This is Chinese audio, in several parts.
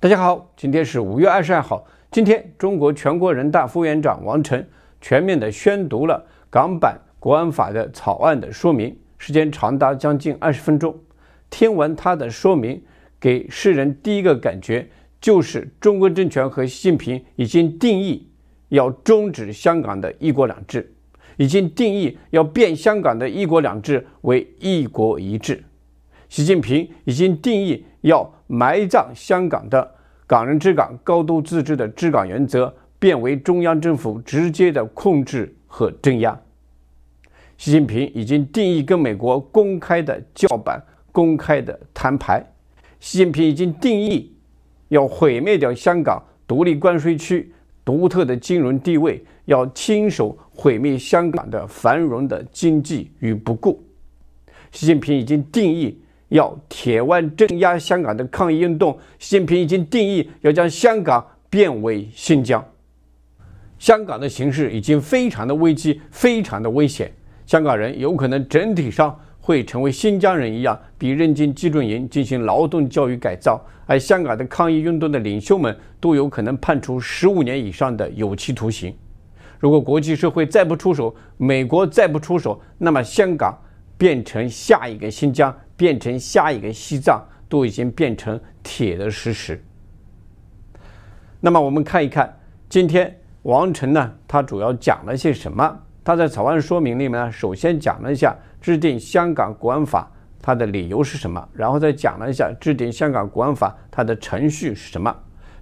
大家好，今天是五月二十二号。今天，中国全国人大副院长王晨全面地宣读了港版国安法的草案的说明，时间长达将近二十分钟。听完他的说明，给世人第一个感觉就是，中国政权和习近平已经定义要终止香港的一国两制，已经定义要变香港的一国两制为一国一制。习近平已经定义要埋葬香港的“港人治港、高度自治”的治港原则，变为中央政府直接的控制和镇压。习近平已经定义跟美国公开的叫板、公开的摊牌。习近平已经定义要毁灭掉香港独立关税区独特的金融地位，要亲手毁灭香港的繁荣的经济与不顾。习近平已经定义。要铁腕镇压香港的抗议运动。习近平已经定义要将香港变为新疆。香港的形势已经非常的危机，非常的危险。香港人有可能整体上会成为新疆人一样，被扔进集中营进行劳动教育改造。而香港的抗议运动的领袖们都有可能判处十五年以上的有期徒刑。如果国际社会再不出手，美国再不出手，那么香港变成下一个新疆。变成下一个西藏都已经变成铁的事实。那么我们看一看今天王晨呢，他主要讲了些什么？他在草案说明里面呢，首先讲了一下制定香港国安法它的理由是什么，然后再讲了一下制定香港国安法它的程序是什么。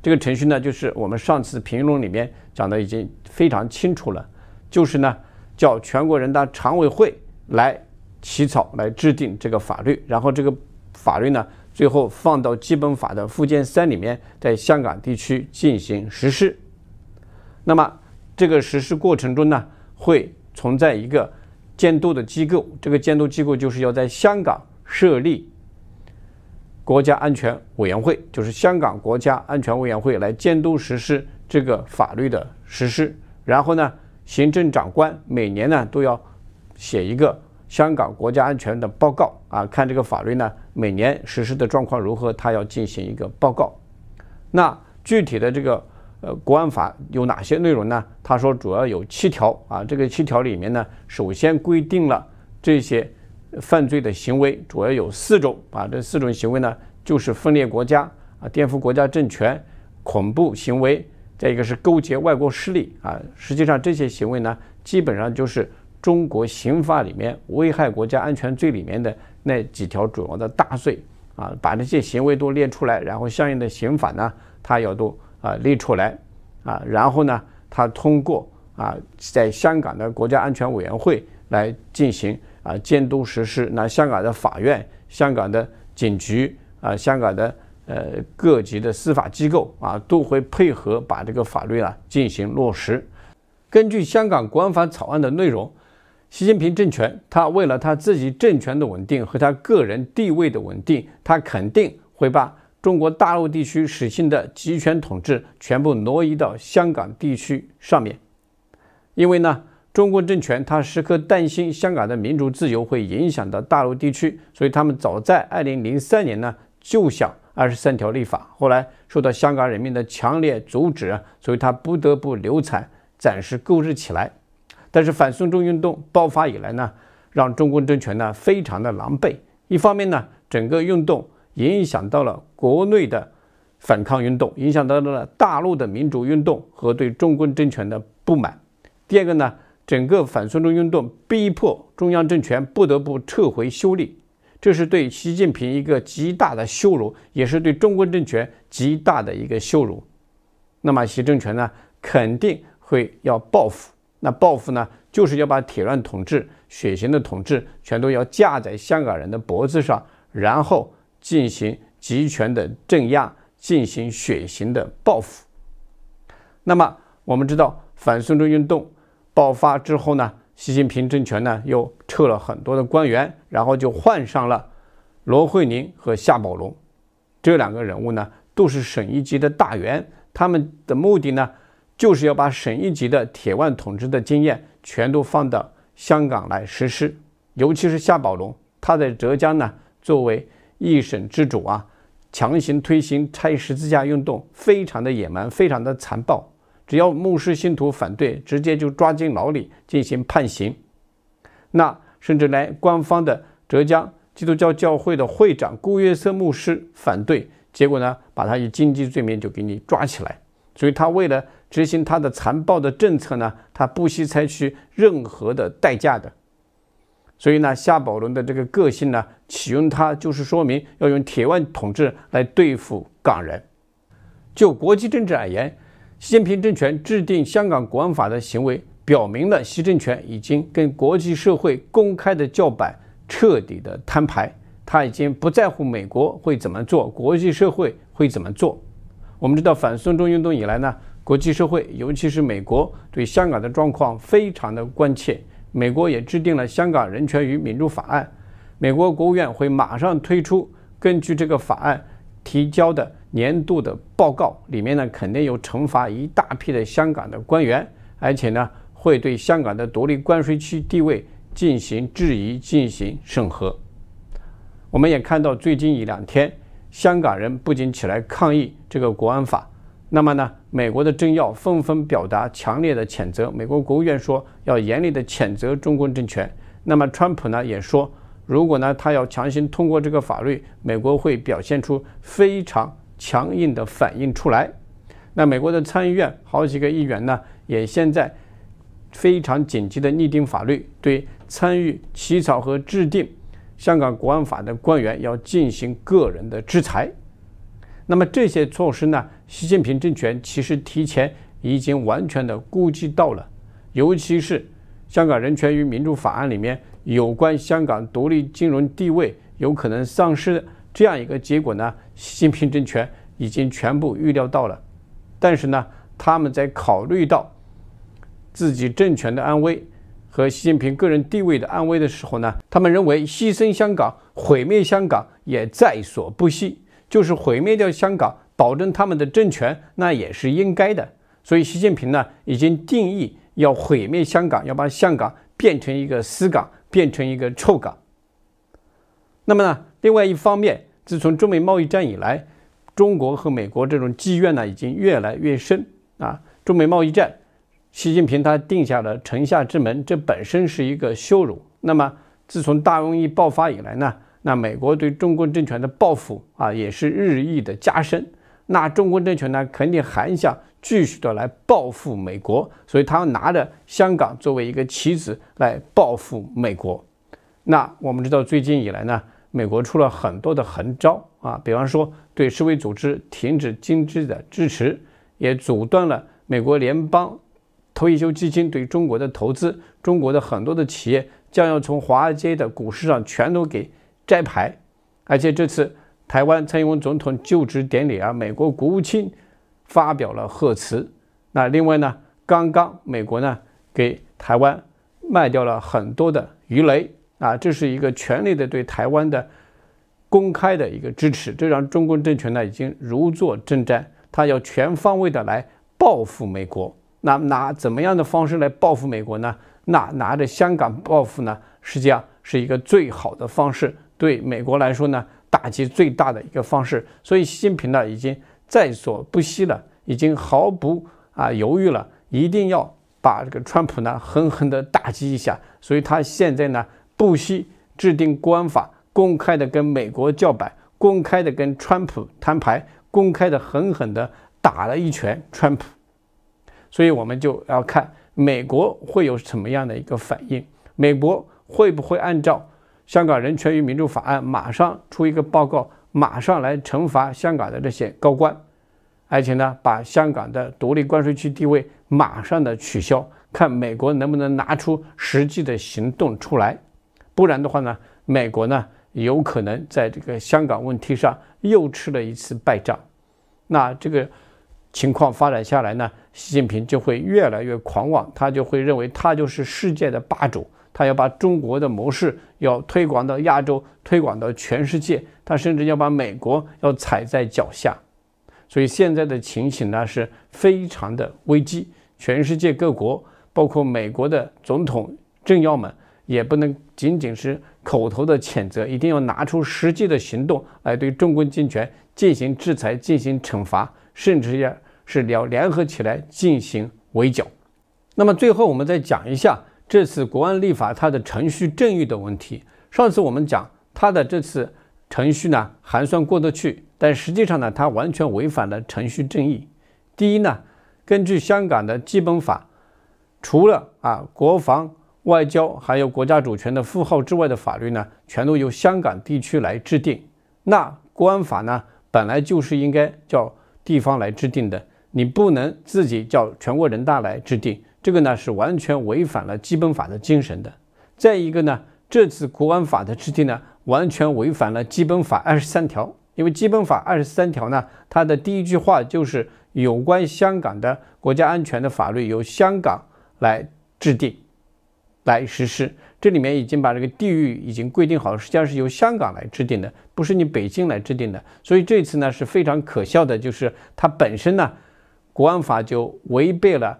这个程序呢，就是我们上次评论里面讲的已经非常清楚了，就是呢叫全国人大常委会来。起草来制定这个法律，然后这个法律呢，最后放到基本法的附件三里面，在香港地区进行实施。那么这个实施过程中呢，会存在一个监督的机构，这个监督机构就是要在香港设立国家安全委员会，就是香港国家安全委员会来监督实施这个法律的实施。然后呢，行政长官每年呢都要写一个。香港国家安全的报告啊，看这个法律呢，每年实施的状况如何，他要进行一个报告。那具体的这个呃国安法有哪些内容呢？他说主要有七条啊，这个七条里面呢，首先规定了这些犯罪的行为主要有四种啊，这四种行为呢就是分裂国家啊、颠覆国家政权、恐怖行为，再一个是勾结外国势力啊。实际上这些行为呢，基本上就是。中国刑法里面危害国家安全罪里面的那几条主要的大罪啊，把那些行为都列出来，然后相应的刑法呢，它也都啊列出来啊，然后呢，它通过啊，在香港的国家安全委员会来进行啊监督实施，那香港的法院、香港的警局啊、香港的呃各级的司法机构啊，都会配合把这个法律啊进行落实。根据香港国安法草案的内容。习近平政权，他为了他自己政权的稳定和他个人地位的稳定，他肯定会把中国大陆地区实行的集权统治全部挪移到香港地区上面。因为呢，中共政权他时刻担心香港的民主自由会影响到大陆地区，所以他们早在二零零三年呢就想二十三条立法，后来受到香港人民的强烈阻止，所以他不得不流产，暂时搁置起来。但是反送中运动爆发以来呢，让中共政权呢非常的狼狈。一方面呢，整个运动影响到了国内的反抗运动，影响到了大陆的民主运动和对中共政权的不满。第二个呢，整个反送中运动逼迫中央政权不得不撤回修例，这是对习近平一个极大的羞辱，也是对中共政权极大的一个羞辱。那么，习政权呢肯定会要报复。那报复呢，就是要把铁腕统治、血腥的统治，全都要架在香港人的脖子上，然后进行集权的镇压，进行血腥的报复。那么我们知道，反送中运动爆发之后呢，习近平政权呢又撤了很多的官员，然后就换上了罗惠宁和夏宝龙这两个人物呢，都是省一级的大员，他们的目的呢？就是要把省一级的铁腕统治的经验全都放到香港来实施，尤其是夏宝龙，他在浙江呢作为一省之主啊，强行推行拆十字架运动，非常的野蛮，非常的残暴。只要牧师信徒反对，直接就抓进牢里进行判刑。那甚至来官方的浙江基督教教会的会长顾约瑟牧师反对，结果呢，把他以经济罪名就给你抓起来。所以他为了执行他的残暴的政策呢，他不惜采取任何的代价的。所以呢，夏宝龙的这个个性呢，启用他就是说明要用铁腕统治来对付港人。就国际政治而言，习近平政权制定《香港国安法》的行为，表明了习政权已经跟国际社会公开的叫板，彻底的摊牌。他已经不在乎美国会怎么做，国际社会会怎么做。我们知道反送中运动以来呢，国际社会，尤其是美国，对香港的状况非常的关切。美国也制定了《香港人权与民主法案》，美国国务院会马上推出根据这个法案提交的年度的报告，里面呢肯定有惩罚一大批的香港的官员，而且呢会对香港的独立关税区地位进行质疑、进行审核。我们也看到最近一两天，香港人不仅起来抗议。这个国安法，那么呢，美国的政要纷纷表达强烈的谴责。美国国务院说要严厉的谴责中共政权。那么，川普呢也说，如果呢他要强行通过这个法律，美国会表现出非常强硬的反应出来。那美国的参议院好几个议员呢，也现在非常紧急的拟定法律，对参与起草和制定香港国安法的官员要进行个人的制裁。那么这些措施呢？习近平政权其实提前已经完全的估计到了，尤其是《香港人权与民主法案》里面有关香港独立金融地位有可能丧失的这样一个结果呢，习近平政权已经全部预料到了。但是呢，他们在考虑到自己政权的安危和习近平个人地位的安危的时候呢，他们认为牺牲香港、毁灭香港也在所不惜。就是毁灭掉香港，保证他们的政权，那也是应该的。所以习近平呢，已经定义要毁灭香港，要把香港变成一个死港，变成一个臭港。那么呢，另外一方面，自从中美贸易战以来，中国和美国这种积怨呢，已经越来越深啊。中美贸易战，习近平他定下了城下之盟，这本身是一个羞辱。那么自从大瘟疫爆发以来呢？那美国对中国政权的报复啊，也是日益的加深。那中国政权呢，肯定还想继续的来报复美国，所以他要拿着香港作为一个棋子来报复美国。那我们知道，最近以来呢，美国出了很多的狠招啊，比方说对世卫组织停止经济的支持，也阻断了美国联邦退休基金对中国的投资。中国的很多的企业将要从华尔街的股市上全都给。摘牌，而且这次台湾蔡英文总统就职典礼啊，美国国务卿发表了贺词。那另外呢，刚刚美国呢给台湾卖掉了很多的鱼雷啊，这是一个全力的对台湾的公开的一个支持。这让中共政权呢已经如坐针毡，他要全方位的来报复美国。那拿怎么样的方式来报复美国呢？那拿着香港报复呢，实际上是一个最好的方式。对美国来说呢，打击最大的一个方式，所以习近平呢已经在所不惜了，已经毫不啊犹豫了，一定要把这个川普呢狠狠的打击一下。所以他现在呢不惜制定官法，公开的跟美国叫板，公开的跟川普摊牌，公开的狠狠的打了一拳川普。所以我们就要看美国会有什么样的一个反应，美国会不会按照。香港人权与民主法案马上出一个报告，马上来惩罚香港的这些高官，而且呢，把香港的独立关税区地位马上的取消，看美国能不能拿出实际的行动出来，不然的话呢，美国呢有可能在这个香港问题上又吃了一次败仗。那这个情况发展下来呢，习近平就会越来越狂妄，他就会认为他就是世界的霸主。他要把中国的模式要推广到亚洲，推广到全世界，他甚至要把美国要踩在脚下，所以现在的情形呢是非常的危机。全世界各国，包括美国的总统政要们，也不能仅仅是口头的谴责，一定要拿出实际的行动来对中共政权进行制裁、进行惩罚，甚至要是要联合起来进行围剿。那么最后，我们再讲一下。这次国安立法，它的程序正义的问题。上次我们讲，它的这次程序呢还算过得去，但实际上呢，它完全违反了程序正义。第一呢，根据香港的基本法，除了啊国防、外交还有国家主权的符号之外的法律呢，全都由香港地区来制定。那国安法呢，本来就是应该叫地方来制定的。你不能自己叫全国人大来制定这个呢，是完全违反了基本法的精神的。再一个呢，这次国安法的制定呢，完全违反了基本法二十三条。因为基本法二十三条呢，它的第一句话就是有关香港的国家安全的法律由香港来制定、来实施。这里面已经把这个地域已经规定好，了，实际上是由香港来制定的，不是你北京来制定的。所以这次呢是非常可笑的，就是它本身呢。国安法就违背了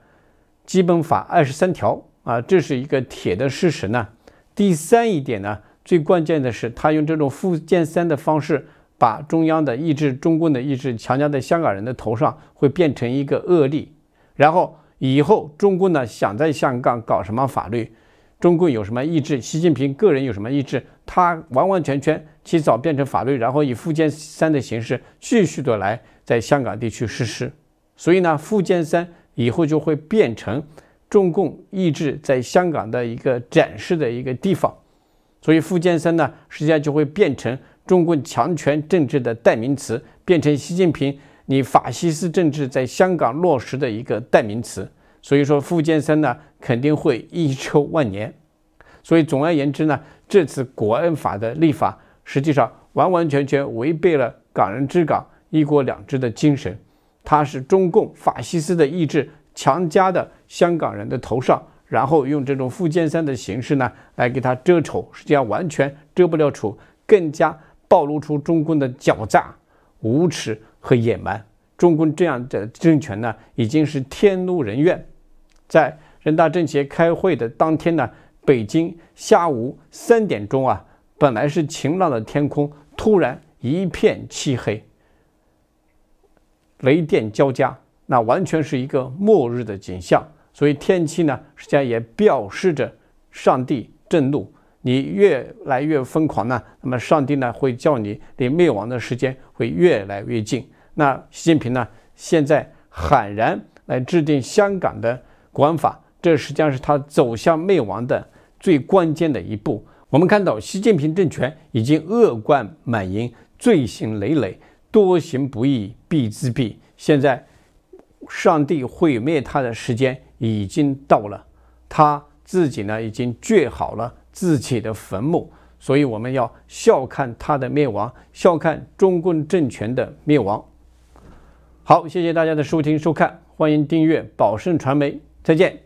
基本法二十三条啊，这是一个铁的事实呢。第三一点呢，最关键的是，他用这种附件三的方式，把中央的意志、中共的意志强加在香港人的头上，会变成一个恶例。然后以后，中共呢想在香港搞什么法律，中共有什么意志，习近平个人有什么意志，他完完全全起草变成法律，然后以附件三的形式继续的来在香港地区实施。所以呢，富建三以后就会变成中共意志在香港的一个展示的一个地方，所以富建三呢，实际上就会变成中共强权政治的代名词，变成习近平你法西斯政治在香港落实的一个代名词。所以说，富建三呢，肯定会遗臭万年。所以总而言之呢，这次国安法的立法实际上完完全全违背了港人治港、一国两制的精神。它是中共法西斯的意志强加的香港人的头上，然后用这种附件三的形式呢来给他遮丑，实际上完全遮不了丑，更加暴露出中共的狡诈、无耻和野蛮。中共这样的政权呢，已经是天怒人怨。在人大政协开会的当天呢，北京下午三点钟啊，本来是晴朗的天空，突然一片漆黑。雷电交加，那完全是一个末日的景象。所以天气呢，实际上也表示着上帝震怒。你越来越疯狂呢，那么上帝呢，会叫你离灭亡的时间会越来越近。那习近平呢，现在悍然来制定香港的国安法，这实际上是他走向灭亡的最关键的一步。我们看到，习近平政权已经恶贯满盈，罪行累累。多行不义必自毙。现在，上帝毁灭他的时间已经到了，他自己呢已经掘好了自己的坟墓，所以我们要笑看他的灭亡，笑看中共政权的灭亡。好，谢谢大家的收听收看，欢迎订阅宝盛传媒，再见。